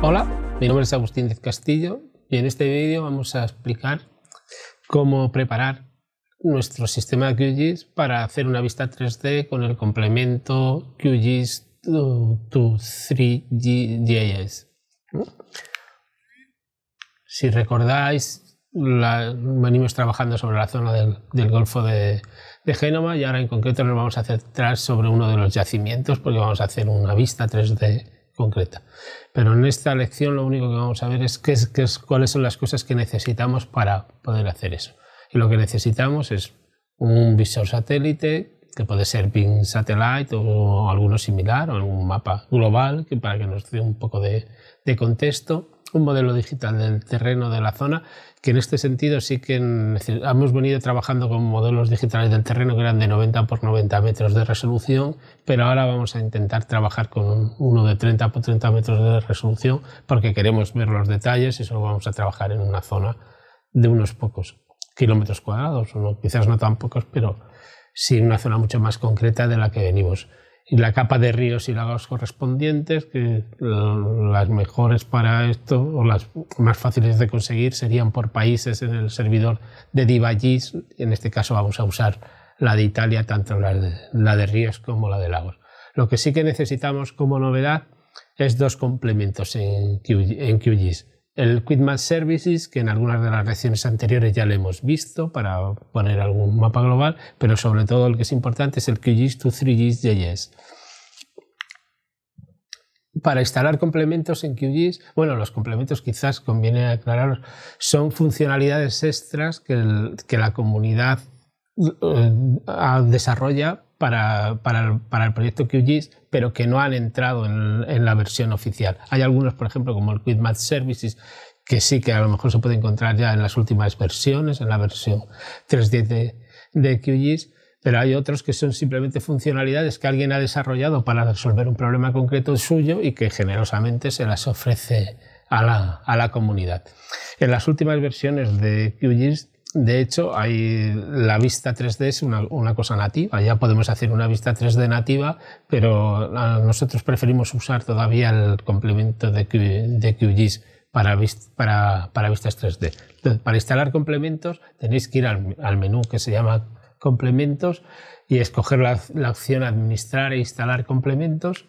Hola, mi nombre es Agustín de Castillo y en este vídeo vamos a explicar cómo preparar nuestro sistema QGIS para hacer una vista 3D con el complemento QGIS to, 3 Si recordáis, la, venimos trabajando sobre la zona del, Golfo de, Génova y ahora en concreto nos vamos a centrar sobre uno de los yacimientos porque vamos a hacer una vista 3D concreta. Pero en esta lección lo único que vamos a ver es, qué cuáles son las cosas que necesitamos para poder hacer eso. Y lo que necesitamos es un visor satélite, que puede ser Bing Satellite o alguno similar, o algún mapa global que para que nos dé un poco de, de contexto un modelo digital del terreno de la zona, que en este sentido sí que hemos venido trabajando con modelos digitales del terreno que eran de 90 por 90 metros de resolución, pero ahora vamos a intentar trabajar con uno de 30 por 30 metros de resolución porque queremos ver los detalles y solo vamos a trabajar en una zona de unos pocos kilómetros cuadrados, o quizás no tan pocos, pero sí una zona mucho más concreta de la que venimos y la capa de ríos y lagos correspondientes, que las mejores para esto o las más fáciles de conseguir serían por países en el servidor de DivaGIS. En este caso vamos a usar la de Italia, tanto la de, la de ríos como la de lagos. Lo que sí que necesitamos como novedad es dos complementos en, QGIS. El Quidmap Services, que en algunas de las lecciones anteriores ya lo hemos visto para poner algún mapa global, pero sobre todo el que es importante es el QGIS to 3GIS Para instalar complementos en QGIS, bueno, los complementos quizás conviene aclararlos, son funcionalidades extras que, la comunidad eh, desarrolla para, para, el proyecto QGIS, pero que no han entrado en, la versión oficial. Hay algunos, por ejemplo, como el Quick Services, que sí que a lo mejor se puede encontrar ya en las últimas versiones, en la versión 3.10 de, de QGIS, pero hay otros que son simplemente funcionalidades que alguien ha desarrollado para resolver un problema concreto suyo y que generosamente se las ofrece a la, a la comunidad. En las últimas versiones de QGIS de hecho, hay, la vista 3D es una, cosa nativa. Ya podemos hacer una vista 3D nativa, pero nosotros preferimos usar todavía el complemento de, QGIS para, vistas 3D. para instalar complementos tenéis que ir al, menú que se llama complementos y escoger la, la, opción administrar e instalar complementos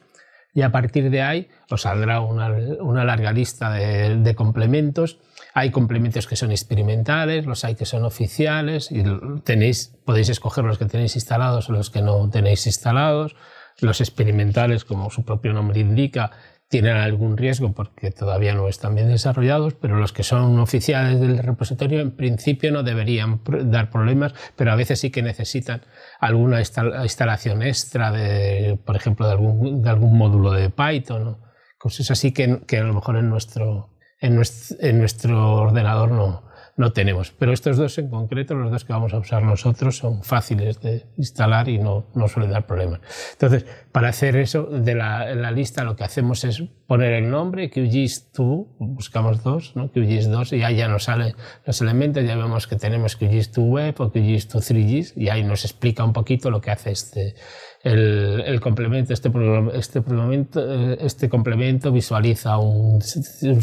y a partir de ahí os saldrá una, larga lista de complementos hay complementos que son experimentales, los hay que son oficiales, y tenéis, podéis escoger los que tenéis instalados o los que no tenéis instalados. Los experimentales, como su propio nombre indica, tienen algún riesgo porque todavía no están bien desarrollados, pero los que son oficiales del repositorio en principio no deberían dar problemas, pero a veces sí que necesitan alguna instalación extra, de, por ejemplo, de algún, de algún módulo de Python, ¿no? cosas así que a lo mejor en nuestro en nuestro, ordenador no no tenemos. Pero estos dos en concreto, los dos que vamos a usar nosotros, son fáciles de instalar y no, no suelen dar problemas. Entonces, para hacer eso de la, lista, lo que hacemos es poner el nombre, QGIS2, buscamos dos, ¿no? QGIS2, y ahí ya nos salen los elementos, ya vemos que tenemos QGIS2 Web o QGIS2 gis y ahí nos explica un poquito lo que hace este, el, complemento, este, este, eh, este complemento visualiza un,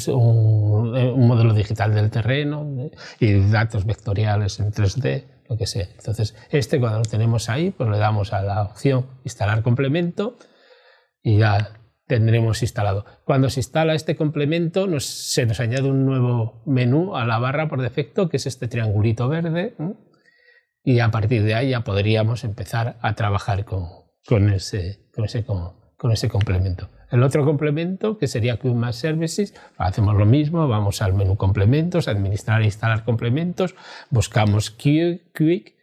un, un, modelo digital del terreno, ¿eh? y datos vectoriales en 3D, lo que sea. Entonces, este cuando lo tenemos ahí, pues le damos a la opción instalar complemento y ya tendremos instalado. Cuando se instala este complemento, nos, se nos añade un nuevo menú a la barra por defecto, que es este triangulito verde, y a partir de ahí ya podríamos empezar a trabajar con, ese, con con ese complemento. El otro complemento, que sería Q Services, hacemos lo mismo, vamos al menú complementos, administrar e instalar complementos, buscamos Quick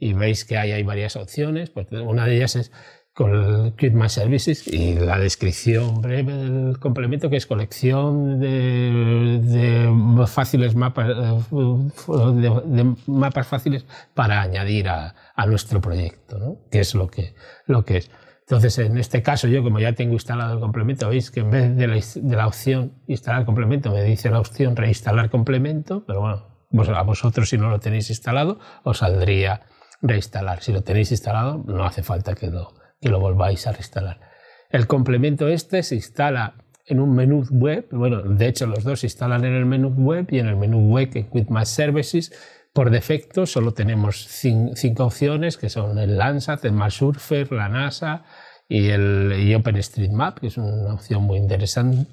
y veis que hay, hay varias opciones, pues una de ellas es con Services y la descripción breve del complemento que es colección de, fáciles mapas de, mapas fáciles para añadir a, nuestro proyecto, que es lo que, lo que es. Entonces, en este caso, yo como ya tengo instalado el complemento, veis que en vez de la, de la opción instalar complemento, me dice la opción reinstalar complemento, pero bueno, a vosotros si no lo tenéis instalado, os saldría reinstalar. Si lo tenéis instalado, no hace falta que lo, que lo volváis a reinstalar. El complemento este se instala en un menú web, bueno, de hecho los dos se instalan en el menú web y en el menú web en Quit My Services por defecto solo tenemos cinco opciones, que son el Landsat, el Surfer, la NASA y, el, OpenStreetMap, que es una opción muy interesante,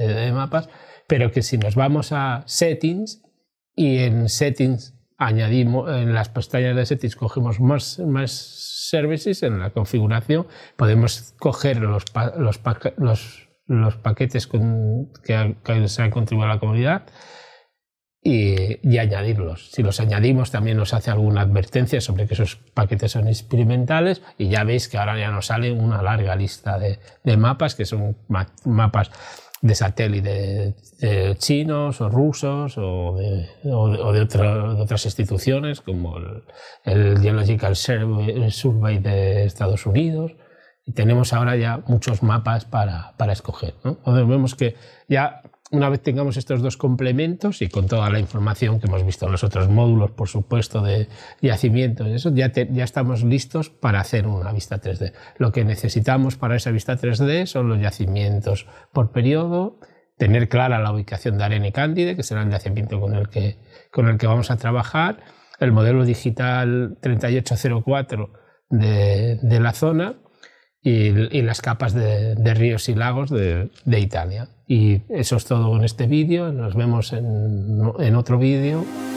de mapas, pero que si nos vamos a Settings y en Settings añadimos, en las pestañas de Settings cogemos más, más Services, en la configuración, podemos coger los, los, paquetes con, que, que se han contribuido a la comunidad, y, añadirlos. Si los añadimos también nos hace alguna advertencia sobre que esos paquetes son experimentales y ya veis que ahora ya nos sale una larga lista de, mapas que son mapas de satélite de chinos o rusos o de, otras instituciones como el, Geological Survey, de Estados Unidos. Y tenemos ahora ya muchos mapas para, para escoger. Entonces vemos que ya una vez tengamos estos dos complementos y con toda la información que hemos visto en los otros módulos, por supuesto, de yacimientos, eso, ya, ya estamos listos para hacer una vista 3D. Lo que necesitamos para esa vista 3D son los yacimientos por periodo, tener clara la ubicación de arena y Cándide, que será el yacimiento con el que, con el que vamos a trabajar, el modelo digital 3804 de, de la zona y, las capas de, ríos y lagos de Italia. Y eso es todo en este vídeo. Nos vemos en, en otro vídeo.